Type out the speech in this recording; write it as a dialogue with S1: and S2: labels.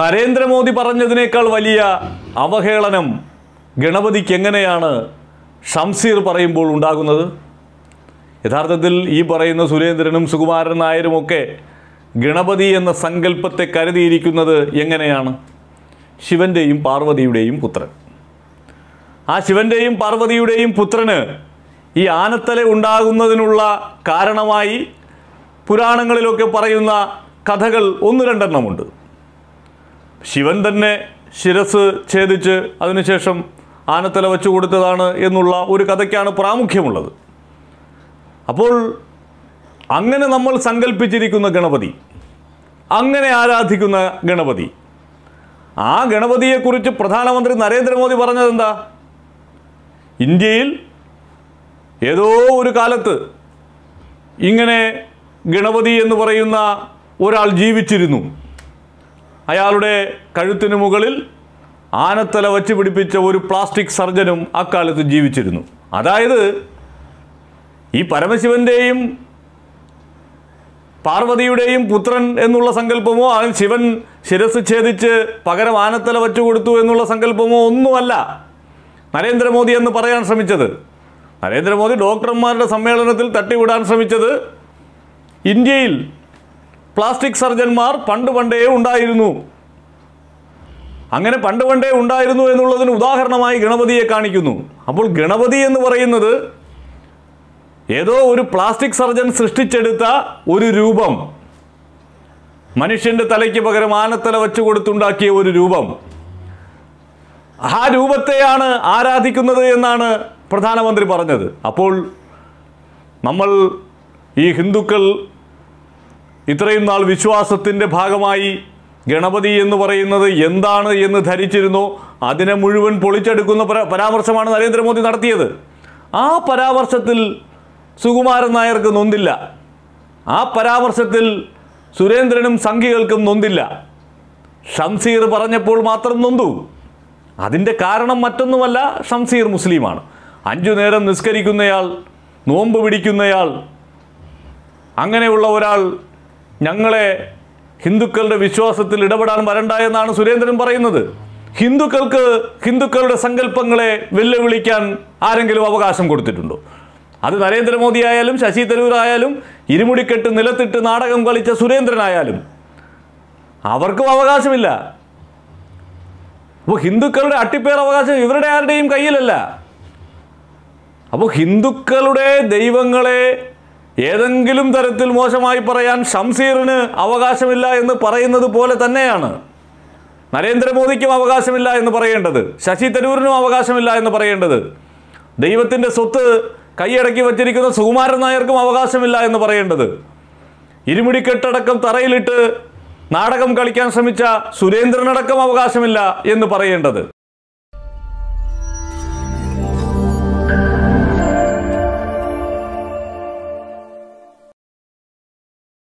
S1: നരേന്ദ്രമോദി പറഞ്ഞതിനേക്കാൾ വലിയ അവഹേളനം ഗണപതിക്ക് എങ്ങനെയാണ് ഷംസീർ പറയുമ്പോൾ ഉണ്ടാകുന്നത് യഥാർത്ഥത്തിൽ ഈ പറയുന്ന സുരേന്ദ്രനും സുകുമാരൻ നായരുമൊക്കെ ഗണപതി എന്ന സങ്കല്പത്തെ കരുതിയിരിക്കുന്നത് എങ്ങനെയാണ് ശിവൻ്റെയും പാർവതിയുടെയും പുത്രൻ ആ ശിവൻ്റെയും പാർവതിയുടെയും പുത്രന് ഈ ആനത്തല ഉണ്ടാകുന്നതിനുള്ള കാരണമായി പുരാണങ്ങളിലൊക്കെ പറയുന്ന കഥകൾ ഒന്ന് രണ്ടെണ്ണമുണ്ട് ശിവൻ തന്നെ ശിരസ് ഛേദിച്ച് അതിനുശേഷം ആനത്തല വെച്ചു കൊടുത്തതാണ് എന്നുള്ള ഒരു കഥയ്ക്കാണ് പ്രാമുഖ്യമുള്ളത് അപ്പോൾ അങ്ങനെ നമ്മൾ സങ്കല്പിച്ചിരിക്കുന്ന ഗണപതി അങ്ങനെ ആരാധിക്കുന്ന ഗണപതി ആ ഗണപതിയെക്കുറിച്ച് പ്രധാനമന്ത്രി നരേന്ദ്രമോദി പറഞ്ഞത് എന്താ ഇന്ത്യയിൽ ഏതോ ഒരു കാലത്ത് ഇങ്ങനെ ഗണപതി എന്ന് പറയുന്ന ഒരാൾ ജീവിച്ചിരുന്നു അയാളുടെ കഴുത്തിന് മുകളിൽ ആനത്തല വച്ച് പിടിപ്പിച്ച ഒരു പ്ലാസ്റ്റിക് സർജനും അക്കാലത്ത് ജീവിച്ചിരുന്നു അതായത് ഈ പരമശിവൻ്റെയും പാർവതിയുടെയും പുത്രൻ എന്നുള്ള സങ്കല്പമോ അതിൽ ശിവൻ ശിരസ് ഛേദിച്ച് പകരം ആനത്തല വച്ചു കൊടുത്തു എന്നുള്ള സങ്കല്പമോ ഒന്നുമല്ല നരേന്ദ്രമോദി എന്ന് പറയാൻ ശ്രമിച്ചത് നരേന്ദ്രമോദി ഡോക്ടർമാരുടെ സമ്മേളനത്തിൽ തട്ടിവിടാൻ ശ്രമിച്ചത് ഇന്ത്യയിൽ പ്ലാസ്റ്റിക് സർജന്മാർ പണ്ട് പണ്ടേ ഉണ്ടായിരുന്നു അങ്ങനെ പണ്ട് പണ്ടേ ഉണ്ടായിരുന്നു എന്നുള്ളതിന് ഉദാഹരണമായി ഗണപതിയെ കാണിക്കുന്നു അപ്പോൾ ഗണപതി എന്ന് പറയുന്നത് ഏതോ ഒരു പ്ലാസ്റ്റിക് സർജൻ സൃഷ്ടിച്ചെടുത്ത ഒരു രൂപം മനുഷ്യൻ്റെ തലയ്ക്ക് പകരം ആനത്തല വെച്ചു കൊടുത്തുണ്ടാക്കിയ ഒരു രൂപം ആ രൂപത്തെയാണ് ആരാധിക്കുന്നത് എന്നാണ് പ്രധാനമന്ത്രി പറഞ്ഞത് അപ്പോൾ നമ്മൾ ഈ ഹിന്ദുക്കൾ ഇത്രയും നാൾ വിശ്വാസത്തിൻ്റെ ഭാഗമായി ഗണപതി എന്ന് പറയുന്നത് എന്താണ് എന്ന് ധരിച്ചിരുന്നു അതിനെ മുഴുവൻ പൊളിച്ചെടുക്കുന്ന പരാമർശമാണ് നരേന്ദ്രമോദി നടത്തിയത് ആ പരാമർശത്തിൽ സുകുമാരൻ നായർക്ക് നൊന്തില്ല ആ പരാമർശത്തിൽ സുരേന്ദ്രനും സംഘികൾക്കും നൊന്തില്ല ഷംസീർ പറഞ്ഞപ്പോൾ മാത്രം നൊന്തു അതിൻ്റെ കാരണം മറ്റൊന്നുമല്ല ഷംസീർ മുസ്ലിമാണ് അഞ്ചു നേരം നിസ്കരിക്കുന്നയാൾ നോമ്പ് പിടിക്കുന്നയാൾ അങ്ങനെയുള്ള ഒരാൾ ഞങ്ങളെ ഹിന്ദുക്കളുടെ വിശ്വാസത്തിൽ ഇടപെടാൻ വരണ്ട എന്നാണ് സുരേന്ദ്രൻ പറയുന്നത് ഹിന്ദുക്കൾക്ക് ഹിന്ദുക്കളുടെ സങ്കല്പങ്ങളെ വെല്ലുവിളിക്കാൻ ആരെങ്കിലും അവകാശം കൊടുത്തിട്ടുണ്ടോ അത് നരേന്ദ്രമോദി ആയാലും ശശി തരൂർ ആയാലും ഇരുമുടിക്കെട്ട് നിലത്തിട്ട് നാടകം കളിച്ച സുരേന്ദ്രനായാലും അവർക്കും അവകാശമില്ല അപ്പോൾ ഹിന്ദുക്കളുടെ അട്ടിപ്പേർ അവകാശം ഇവരുടെ ആരുടെയും കയ്യിലല്ല അപ്പോൾ ഹിന്ദുക്കളുടെ ദൈവങ്ങളെ ഏതെങ്കിലും തരത്തിൽ മോശമായി പറയാൻ ഷംസീറിന് അവകാശമില്ല എന്ന് പറയുന്നത് പോലെ തന്നെയാണ് നരേന്ദ്രമോദിക്കും അവകാശമില്ല എന്ന് പറയേണ്ടത് ശശി തരൂരിനും അവകാശമില്ല എന്ന് പറയേണ്ടത് ദൈവത്തിൻ്റെ സ്വത്ത് കൈയടക്കി വച്ചിരിക്കുന്ന സുകുമാരൻ നായർക്കും അവകാശമില്ല എന്ന് പറയേണ്ടത് ഇരുമുടിക്കെട്ടടക്കം തറയിലിട്ട് നാടകം കളിക്കാൻ ശ്രമിച്ച സുരേന്ദ്രനടക്കം അവകാശമില്ല എന്ന് പറയേണ്ടത്